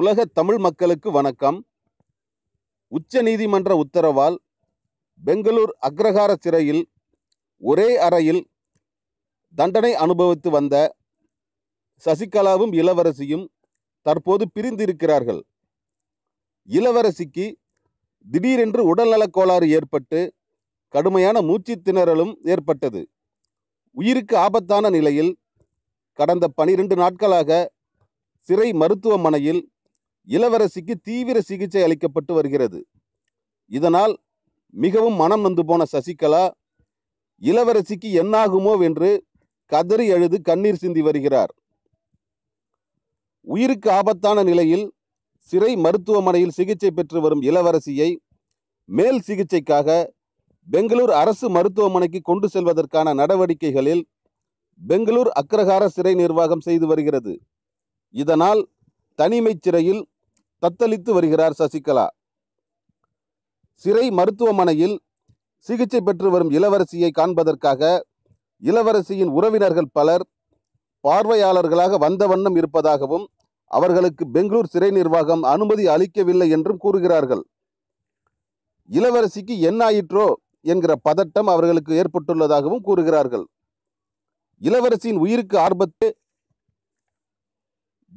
உலக தமிழ் மக்களுக்கு வணக்கம் உச்ச நீதிமன்ற உத்தரவால் பெங்களூர் அக்ரஹார சிறையில் ஒரே அறையில் தண்டனை அனுபவித்து வந்த சசிகலாவும் இளவரசியும் தற்போது பிரிந்திருக்கிறார்கள் இளவரசிக்கு திடீரென்று உடல்நலக் கோளாறு ஏற்பட்டு கடுமையான மூச்சு திணறலும் ஏற்பட்டது உயிருக்கு ஆபத்தான நிலையில் கடந்த பனிரெண்டு நாட்களாக சிறை மருத்துவமனையில் இளவரசிக்கு தீவிர சிகிச்சை அளிக்கப்பட்டு வருகிறது இதனால் மிகவும் மனம் வந்து போன சசிகலா இளவரசிக்கு என்னாகுமோ என்று கதறி அழுது கண்ணீர் சிந்தி வருகிறார் உயிருக்கு ஆபத்தான நிலையில் சிறை மருத்துவமனையில் சிகிச்சை பெற்று வரும் இளவரசியை மேல் சிகிச்சைக்காக பெங்களூர் அரசு மருத்துவமனைக்கு கொண்டு செல்வதற்கான நடவடிக்கைகளில் பெங்களூர் அக்ரஹார சிறை நிர்வாகம் செய்து வருகிறது இதனால் தனிமைச் சிறையில் தத்தளித்து வருகிறார் சசிகலா சிறை மருத்துவமனையில் சிகிச்சை பெற்று வரும் இளவரசியை காண்பதற்காக இளவரசியின் உறவினர்கள் பலர் பார்வையாளர்களாக வந்த வண்ணம் இருப்பதாகவும் அவர்களுக்கு பெங்களூர் சிறை நிர்வாகம் அனுமதி அளிக்கவில்லை என்றும் கூறுகிறார்கள் இளவரசிக்கு என்ன ஆயிற்றோ என்கிற பதட்டம் அவர்களுக்கு ஏற்பட்டுள்ளதாகவும் கூறுகிறார்கள் இளவரசியின் உயிருக்கு ஆர்பத்து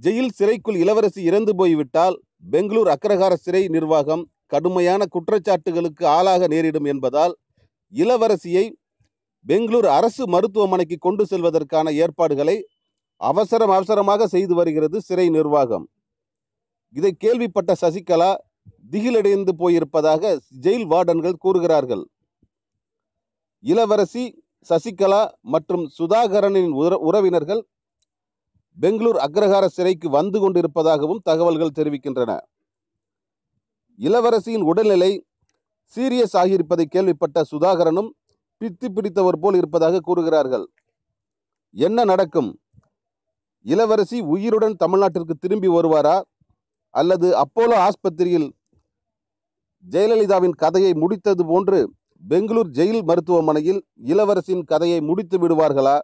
ஜெயில் சிறைக்குள் இளவரசி இறந்து போய்விட்டால் பெங்களூர் அக்ரகார சிறை நிர்வாகம் கடுமையான குற்றச்சாட்டுகளுக்கு ஆளாக நேரிடும் என்பதால் இளவரசியை பெங்களூர் அரசு மருத்துவமனைக்கு கொண்டு செல்வதற்கான ஏற்பாடுகளை அவசரம் அவசரமாக செய்து வருகிறது சிறை நிர்வாகம் இதை கேள்விப்பட்ட சசிகலா திகிலடைந்து போயிருப்பதாக ஜெயில் வார்டன்கள் கூறுகிறார்கள் இளவரசி சசிகலா மற்றும் சுதாகரனின் உறவினர்கள் பெங்களூர் அக்ரஹார சிறைக்கு வந்து கொண்டிருப்பதாகவும் தகவல்கள் தெரிவிக்கின்றன இளவரசியின் உடல்நிலை சீரியஸ் ஆகியிருப்பதை கேள்விப்பட்ட சுதாகரனும் பித்தி பிடித்தவர் போல் இருப்பதாக கூறுகிறார்கள் என்ன நடக்கும் இளவரசி உயிருடன் தமிழ்நாட்டிற்கு திரும்பி வருவாரா அல்லது அப்போலோ ஆஸ்பத்திரியில் ஜெயலலிதாவின் கதையை முடித்தது போன்று பெங்களூர் ஜெயில் மருத்துவமனையில் இளவரசியின் கதையை முடித்து விடுவார்களா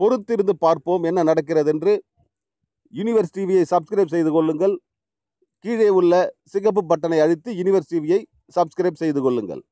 பொறுத்திருந்து பார்ப்போம் என்ன நடக்கிறது என்று யூனிவர்ஸ் டிவியை சப்ஸ்கிரைப் செய்து கொள்ளுங்கள் கீழே உள்ள சிகப்பு பட்டனை அழுத்தி யூனிவர்ஸ் டிவியை சப்ஸ்கிரைப் செய்து கொள்ளுங்கள்